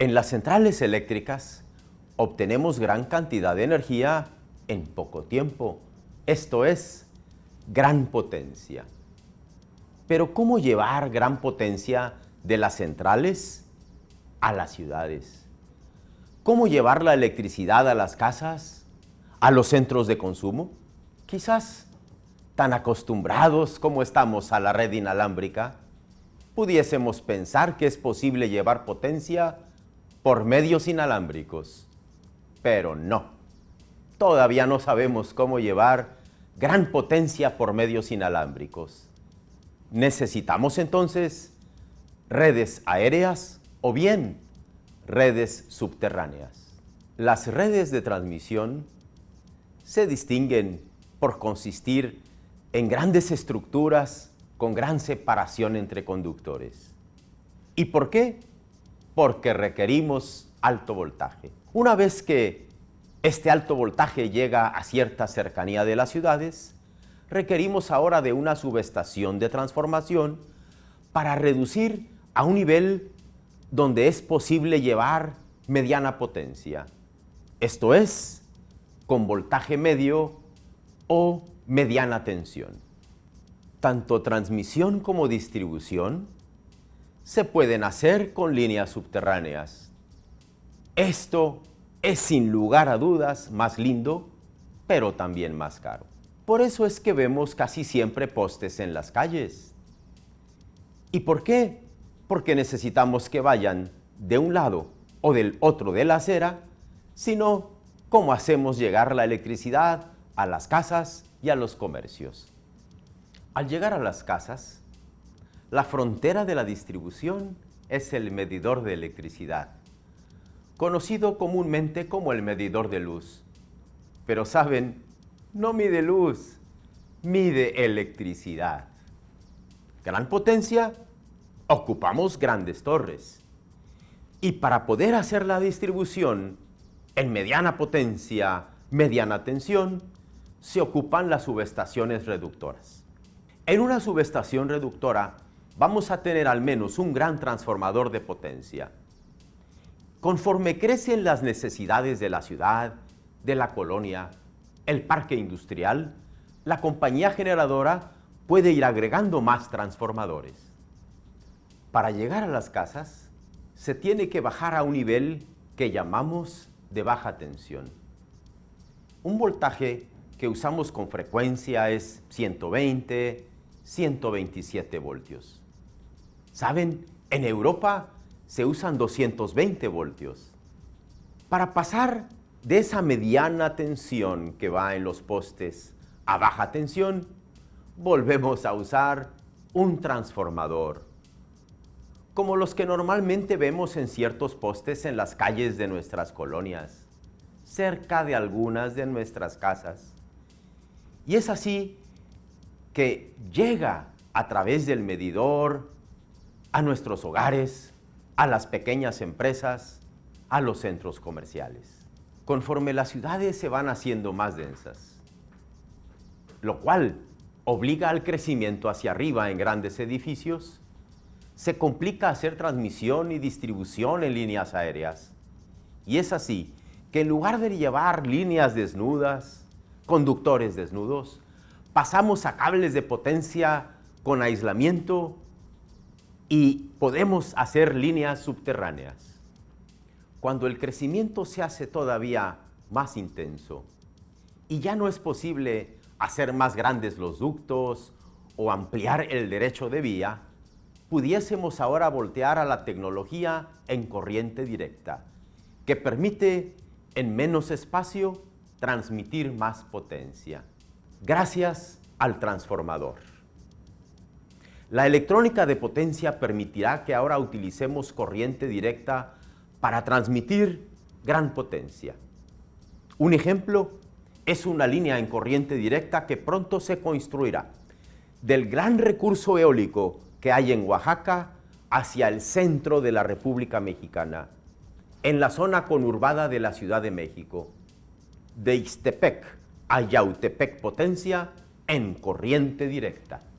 En las centrales eléctricas obtenemos gran cantidad de energía en poco tiempo, esto es, gran potencia. Pero ¿cómo llevar gran potencia de las centrales a las ciudades? ¿Cómo llevar la electricidad a las casas, a los centros de consumo? Quizás tan acostumbrados como estamos a la red inalámbrica, pudiésemos pensar que es posible llevar potencia por medios inalámbricos, pero no. Todavía no sabemos cómo llevar gran potencia por medios inalámbricos. Necesitamos entonces redes aéreas o bien redes subterráneas. Las redes de transmisión se distinguen por consistir en grandes estructuras con gran separación entre conductores. ¿Y por qué? porque requerimos alto voltaje. Una vez que este alto voltaje llega a cierta cercanía de las ciudades, requerimos ahora de una subestación de transformación para reducir a un nivel donde es posible llevar mediana potencia. Esto es, con voltaje medio o mediana tensión. Tanto transmisión como distribución se pueden hacer con líneas subterráneas. Esto es sin lugar a dudas más lindo, pero también más caro. Por eso es que vemos casi siempre postes en las calles. ¿Y por qué? Porque necesitamos que vayan de un lado o del otro de la acera, sino cómo hacemos llegar la electricidad a las casas y a los comercios. Al llegar a las casas, la frontera de la distribución es el medidor de electricidad, conocido comúnmente como el medidor de luz. Pero saben, no mide luz, mide electricidad. Gran potencia, ocupamos grandes torres. Y para poder hacer la distribución en mediana potencia, mediana tensión, se ocupan las subestaciones reductoras. En una subestación reductora, vamos a tener al menos un gran transformador de potencia. Conforme crecen las necesidades de la ciudad, de la colonia, el parque industrial, la compañía generadora puede ir agregando más transformadores. Para llegar a las casas, se tiene que bajar a un nivel que llamamos de baja tensión. Un voltaje que usamos con frecuencia es 120, 127 voltios. ¿Saben? En Europa se usan 220 voltios. Para pasar de esa mediana tensión que va en los postes a baja tensión, volvemos a usar un transformador, como los que normalmente vemos en ciertos postes en las calles de nuestras colonias, cerca de algunas de nuestras casas. Y es así que llega a través del medidor, a nuestros hogares, a las pequeñas empresas, a los centros comerciales, conforme las ciudades se van haciendo más densas, lo cual obliga al crecimiento hacia arriba en grandes edificios, se complica hacer transmisión y distribución en líneas aéreas. Y es así que en lugar de llevar líneas desnudas, conductores desnudos, pasamos a cables de potencia con aislamiento y podemos hacer líneas subterráneas. Cuando el crecimiento se hace todavía más intenso y ya no es posible hacer más grandes los ductos o ampliar el derecho de vía, pudiésemos ahora voltear a la tecnología en corriente directa, que permite en menos espacio transmitir más potencia, gracias al transformador. La electrónica de potencia permitirá que ahora utilicemos corriente directa para transmitir gran potencia. Un ejemplo es una línea en corriente directa que pronto se construirá del gran recurso eólico que hay en Oaxaca hacia el centro de la República Mexicana, en la zona conurbada de la Ciudad de México, de Ixtepec a Yautepec Potencia en corriente directa.